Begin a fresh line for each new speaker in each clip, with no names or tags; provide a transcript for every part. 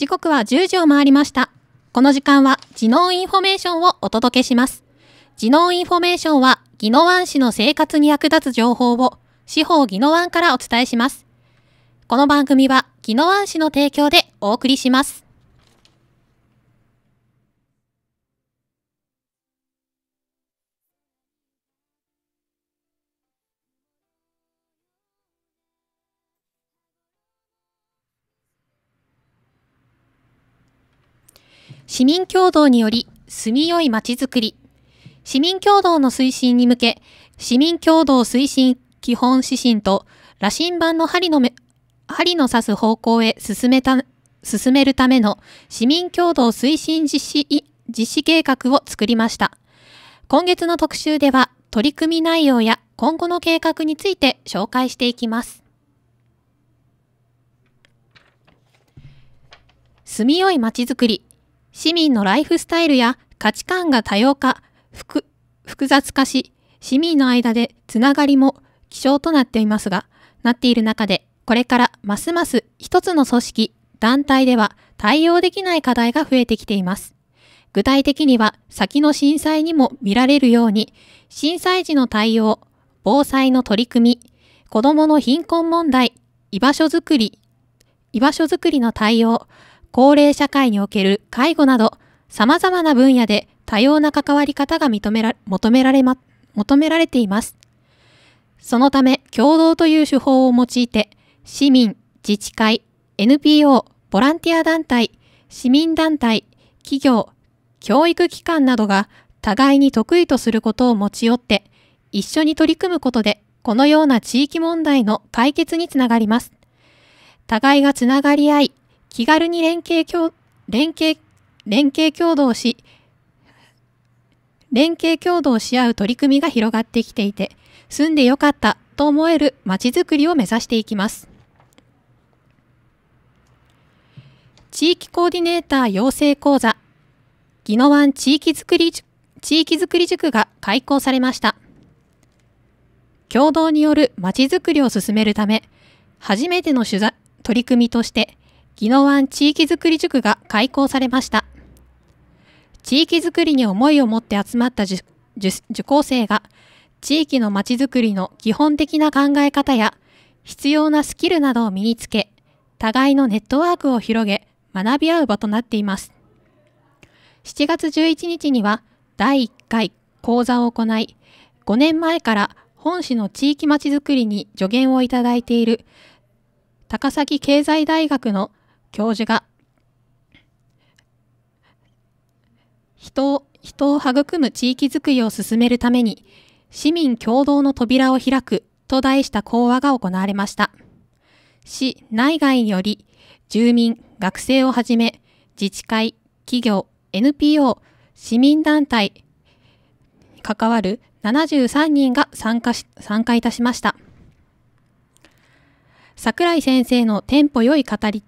時刻は10時を回りました。この時間は、知能インフォメーションをお届けします。知能インフォメーションは、宜野湾市の生活に役立つ情報を、司法宜野湾からお伝えします。この番組は、宜野湾市の提供でお送りします。市民協働により住みよいまちづくり、市民協働の推進に向け、市民協働推進基本指針と羅針盤の針の目、針の指す方向へ進めた、進めるための市民協働推進実施、実施計画を作りました。今月の特集では取り組み内容や今後の計画について紹介していきます。住みよいまちづくり市民のライフスタイルや価値観が多様化、複雑化し、市民の間でつながりも希少となっていますが、なっている中で、これからますます一つの組織、団体では対応できない課題が増えてきています。具体的には先の震災にも見られるように、震災時の対応、防災の取り組み、子供の貧困問題、居場所づくり、居場所づくりの対応、高齢社会における介護など、様々な分野で多様な関わり方が認めら求められま、求められています。そのため、共同という手法を用いて、市民、自治会、NPO、ボランティア団体、市民団体、企業、教育機関などが互いに得意とすることを持ち寄って、一緒に取り組むことで、このような地域問題の解決につながります。互いがつながり合い、気軽に連携協、連携、連携協働し、連携協働し合う取り組みが広がってきていて、住んでよかったと思えるまちづくりを目指していきます。地域コーディネーター養成講座、宜野湾地域づくり、地域づくり塾が開講されました。共同によるまちづくりを進めるため、初めての取材、取り組みとして、宜野湾地域づくり塾が開校されました。地域づくりに思いを持って集まった受講生が、地域のまちづくりの基本的な考え方や、必要なスキルなどを身につけ、互いのネットワークを広げ、学び合う場となっています。7月11日には、第1回講座を行い、5年前から本市の地域まちづくりに助言をいただいている、高崎経済大学の教授が人を人を育む地域づくりを進めるために市民共同の扉を開くと題した講話が行われました。市内外により住民、学生をはじめ自治会、企業、NPO、市民団体関わる73人が参加し参加いたしました。桜井先生のテンポ良い語り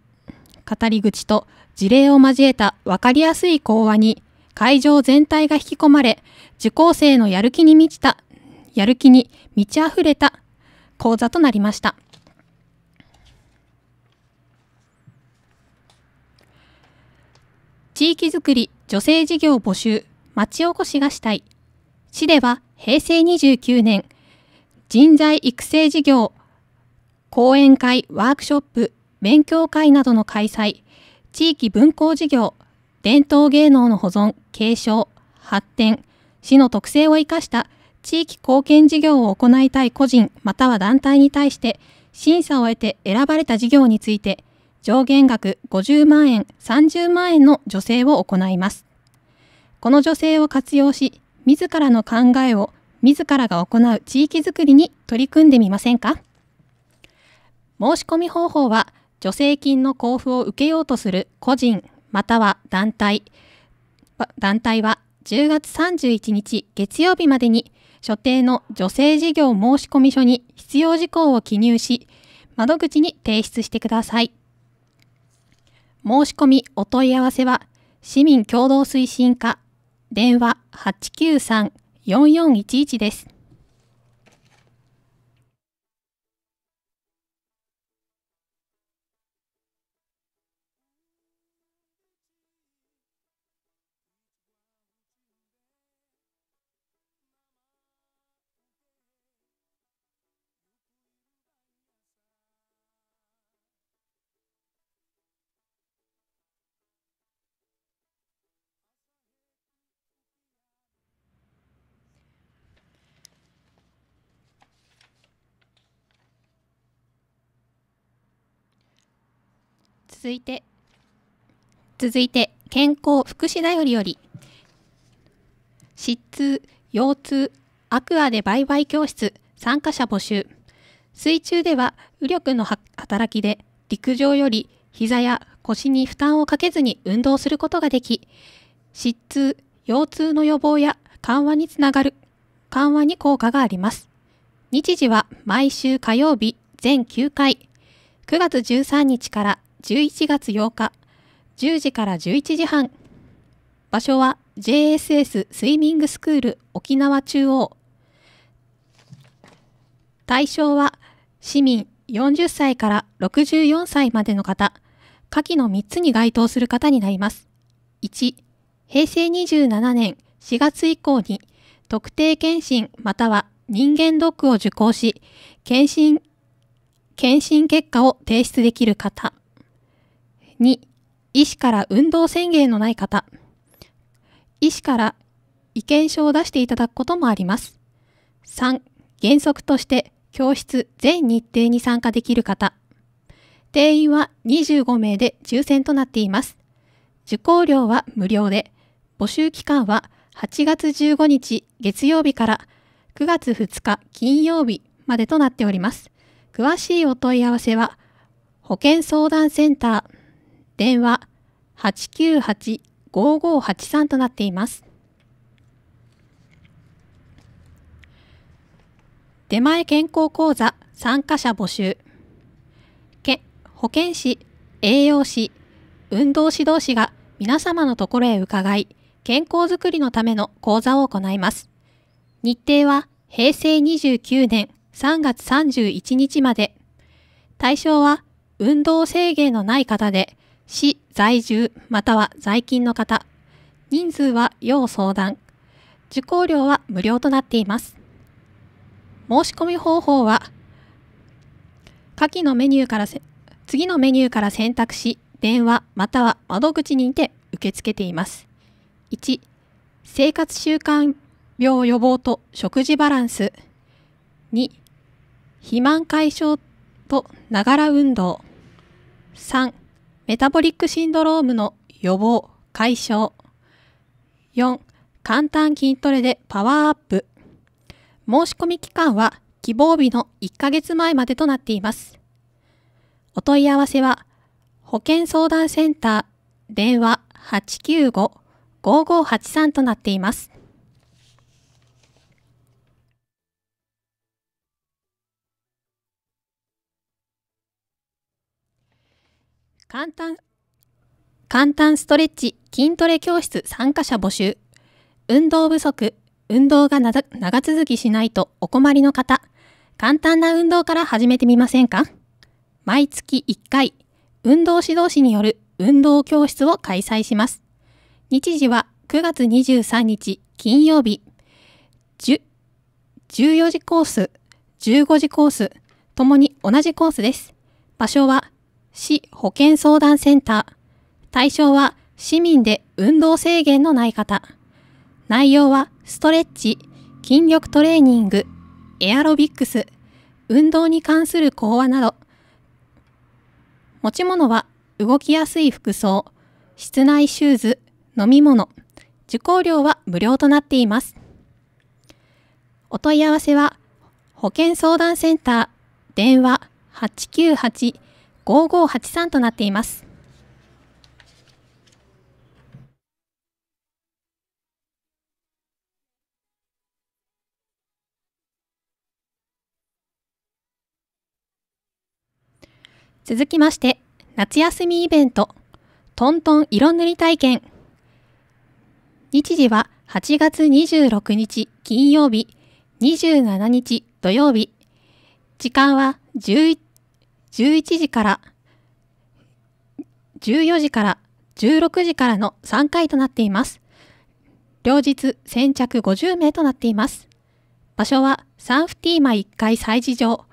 語り口と事例を交えた分かりやすい講話に会場全体が引き込まれ、受講生のやる気に満ちた、やる気に満ち溢れた講座となりました。地域づくり、女性事業募集、町おこしがしたい。市では平成29年、人材育成事業、講演会、ワークショップ、勉強会などの開催、地域文校事業、伝統芸能の保存、継承、発展、市の特性を生かした地域貢献事業を行いたい個人または団体に対して審査を得て選ばれた事業について上限額50万円、30万円の助成を行います。この助成を活用し、自らの考えを自らが行う地域づくりに取り組んでみませんか申し込み方法は、助成金の交付を受けようとする個人または団体、団体は10月31日月曜日までに所定の助成事業申込書に必要事項を記入し、窓口に提出してください。申し込みお問い合わせは、市民共同推進課、電話893-4411です。続いて続いて健康福祉だよりより失痛腰痛アクアで売買教室参加者募集水中では右力の働きで陸上より膝や腰に負担をかけずに運動することができ失痛腰痛の予防や緩和につながる緩和に効果があります日時は毎週火曜日全9回9月13日から11月8日10時から11時半場所は JSS スイミングスクール沖縄中央対象は市民40歳から64歳までの方下記の3つに該当する方になります1平成27年4月以降に特定検診または人間ドックを受講し検診検診結果を提出できる方2、医師から運動宣言のない方。医師から意見書を出していただくこともあります。3、原則として教室全日程に参加できる方。定員は25名で抽選となっています。受講料は無料で、募集期間は8月15日月曜日から9月2日金曜日までとなっております。詳しいお問い合わせは、保健相談センター電話898-5583となっています。出前健康講座参加者募集。け保健師、栄養士、運動指導士が皆様のところへ伺い、健康づくりのための講座を行います。日程は平成29年3月31日まで。対象は運動制限のない方で、市在住または在勤の方、人数は要相談、受講料は無料となっています。申し込み方法は、下記のメニューから次のメニューから選択し、電話または窓口にて受け付けています。1、生活習慣病予防と食事バランス。2、肥満解消とながら運動。3、メタボリックシンドロームの予防、解消。4、簡単筋トレでパワーアップ。申し込み期間は希望日の1ヶ月前までとなっています。お問い合わせは、保健相談センター電話895-5583となっています。簡単、簡単ストレッチ、筋トレ教室参加者募集。運動不足、運動が長続きしないとお困りの方、簡単な運動から始めてみませんか毎月1回、運動指導士による運動教室を開催します。日時は9月23日金曜日、14時コース、15時コース、ともに同じコースです。場所は市保健相談センター。対象は市民で運動制限のない方。内容はストレッチ、筋力トレーニング、エアロビックス、運動に関する講話など。持ち物は動きやすい服装、室内シューズ、飲み物、受講料は無料となっています。お問い合わせは、保健相談センター、電話898 5583となっています。続きまして、夏休みイベント、トントン色塗り体験。日時は8月26日金曜日、27日土曜日。時間は11 11時から14時から16時からの3回となっています。両日先着50名となっています。場所はサンフティーマ1階祭事場、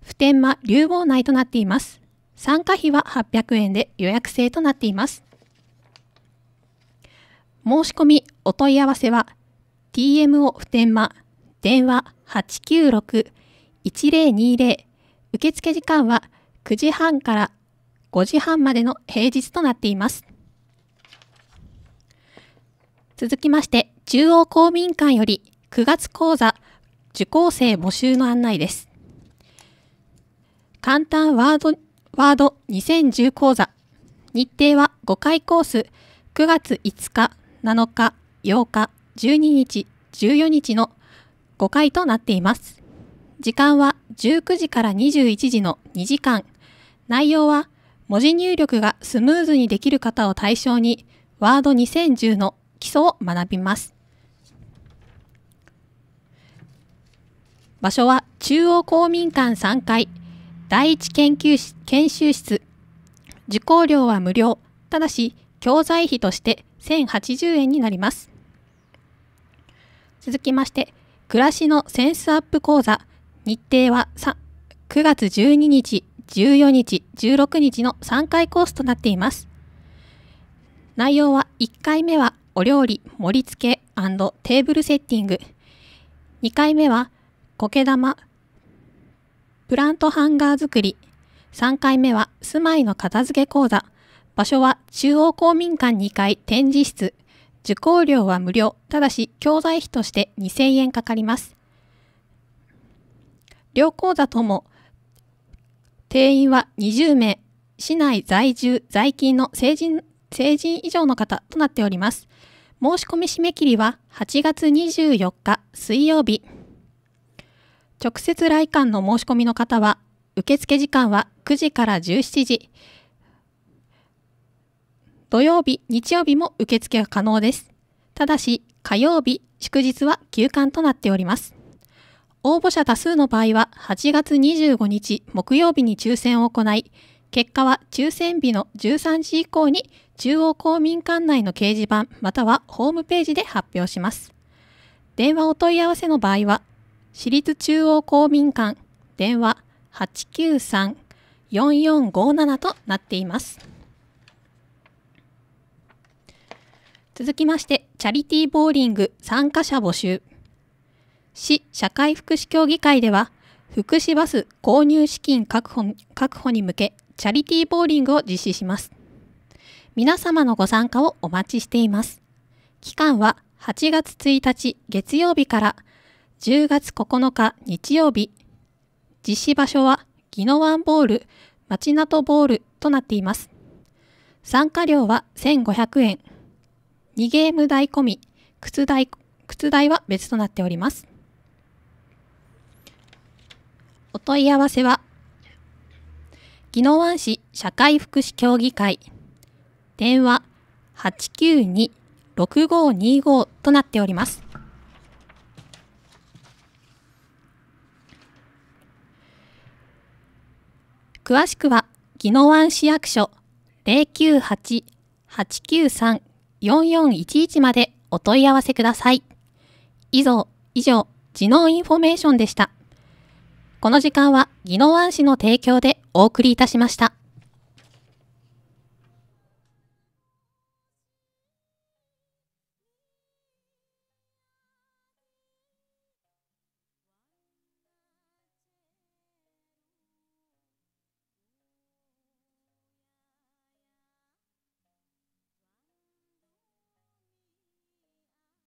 普天間竜王内となっています。参加費は800円で予約制となっています。申し込み、お問い合わせは TMO 普天間電話896-1020受付時間は9時半から5時半までの平日となっています。続きまして、中央公民館より9月講座受講生募集の案内です。簡単ワード、ワード2010講座。日程は5回コース、9月5日、7日、8日、12日、14日の5回となっています。時間は19時から21時の2時間。内容は文字入力がスムーズにできる方を対象にワード2010の基礎を学びます。場所は中央公民館3階第一研究室研修室受講料は無料ただし教材費として1080円になります続きまして暮らしのセンスアップ講座日程は9月12日14日、16日の3回コースとなっています。内容は1回目はお料理、盛り付けテーブルセッティング。2回目は苔玉、プラントハンガー作り。3回目は住まいの片付け講座。場所は中央公民館2階展示室。受講料は無料。ただし、教材費として2000円かかります。両講座とも定員は20名、市内在住、在勤の成人、成人以上の方となっております。申し込み締め切りは8月24日水曜日。直接来館の申し込みの方は、受付時間は9時から17時。土曜日、日曜日も受付が可能です。ただし、火曜日、祝日は休館となっております。応募者多数の場合は8月25日木曜日に抽選を行い、結果は抽選日の13時以降に中央公民館内の掲示板またはホームページで発表します。電話お問い合わせの場合は、私立中央公民館電話893-4457となっています。続きまして、チャリティーボーリング参加者募集。市社会福祉協議会では、福祉バス購入資金確保確保に向け、チャリティーボーリングを実施します。皆様のご参加をお待ちしています。期間は8月1日月曜日から10月9日日曜日。実施場所はギノワンボール、町なとボールとなっています。参加料は1500円。2ゲーム代込み、靴代、靴代は別となっております。問い合わせは、宜野湾市社会福祉協議会、電話892-6525となっております。詳しくは、宜野湾市役所098-893-4411までお問い合わせください。以上、以上、地のインフォメーションでした。この時間は宜野湾市の提供でお送りいたしました。